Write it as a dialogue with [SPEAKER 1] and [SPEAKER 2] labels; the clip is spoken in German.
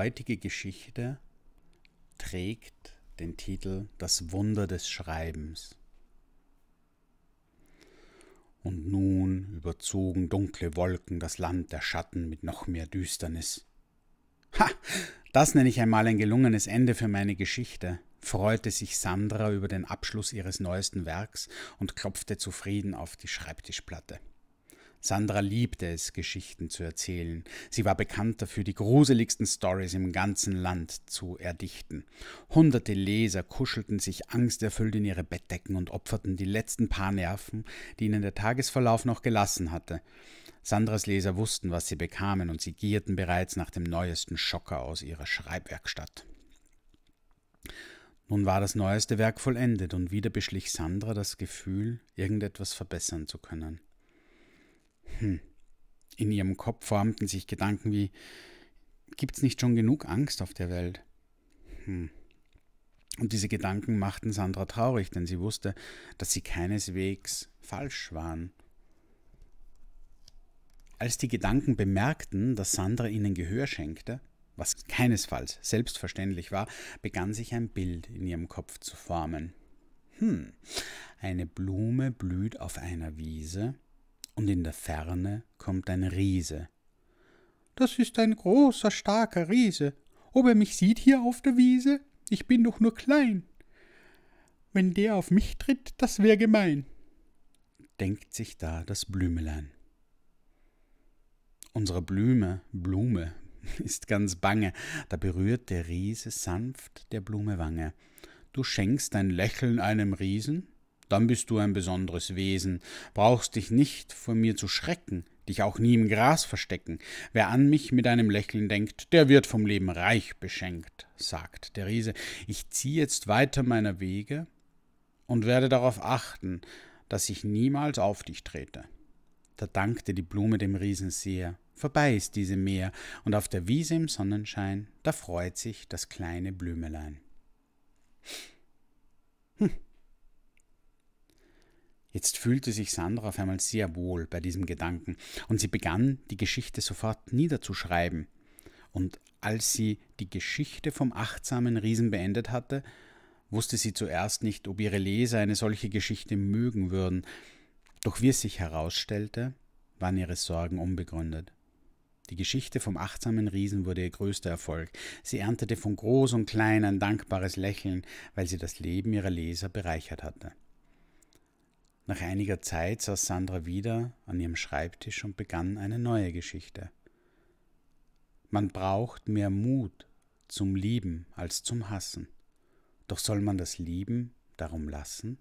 [SPEAKER 1] heutige Geschichte trägt den Titel Das Wunder des Schreibens. Und nun überzogen dunkle Wolken das Land der Schatten mit noch mehr Düsternis. Ha! Das nenne ich einmal ein gelungenes Ende für meine Geschichte, freute sich Sandra über den Abschluss ihres neuesten Werks und klopfte zufrieden auf die Schreibtischplatte. Sandra liebte es, Geschichten zu erzählen. Sie war bekannt dafür, die gruseligsten Stories im ganzen Land zu erdichten. Hunderte Leser kuschelten sich angsterfüllt in ihre Bettdecken und opferten die letzten paar Nerven, die ihnen der Tagesverlauf noch gelassen hatte. Sandras Leser wussten, was sie bekamen, und sie gierten bereits nach dem neuesten Schocker aus ihrer Schreibwerkstatt. Nun war das neueste Werk vollendet, und wieder beschlich Sandra das Gefühl, irgendetwas verbessern zu können. Hm. In ihrem Kopf formten sich Gedanken wie, gibt's nicht schon genug Angst auf der Welt? Hm. Und diese Gedanken machten Sandra traurig, denn sie wusste, dass sie keineswegs falsch waren. Als die Gedanken bemerkten, dass Sandra ihnen Gehör schenkte, was keinesfalls selbstverständlich war, begann sich ein Bild in ihrem Kopf zu formen. Hm, eine Blume blüht auf einer Wiese, und in der Ferne kommt ein Riese. Das ist ein großer, starker Riese. Ob er mich sieht hier auf der Wiese? Ich bin doch nur klein. Wenn der auf mich tritt, das wär gemein. Denkt sich da das Blümelein. Unsere Blüme, Blume, ist ganz bange, da berührt der Riese sanft der Blume Wange. Du schenkst dein Lächeln einem Riesen, dann bist du ein besonderes Wesen, brauchst dich nicht vor mir zu schrecken, dich auch nie im Gras verstecken. Wer an mich mit einem Lächeln denkt, der wird vom Leben reich beschenkt, sagt der Riese. Ich ziehe jetzt weiter meiner Wege und werde darauf achten, dass ich niemals auf dich trete. Da dankte die Blume dem Riesen sehr. Vorbei ist diese Meer, und auf der Wiese im Sonnenschein, da freut sich das kleine Blümelein. Jetzt fühlte sich Sandra auf einmal sehr wohl bei diesem Gedanken, und sie begann, die Geschichte sofort niederzuschreiben. Und als sie die Geschichte vom achtsamen Riesen beendet hatte, wusste sie zuerst nicht, ob ihre Leser eine solche Geschichte mögen würden, doch wie es sich herausstellte, waren ihre Sorgen unbegründet. Die Geschichte vom achtsamen Riesen wurde ihr größter Erfolg. Sie erntete von groß und klein ein dankbares Lächeln, weil sie das Leben ihrer Leser bereichert hatte. Nach einiger Zeit saß Sandra wieder an ihrem Schreibtisch und begann eine neue Geschichte. Man braucht mehr Mut zum Lieben als zum Hassen. Doch soll man das Lieben darum lassen?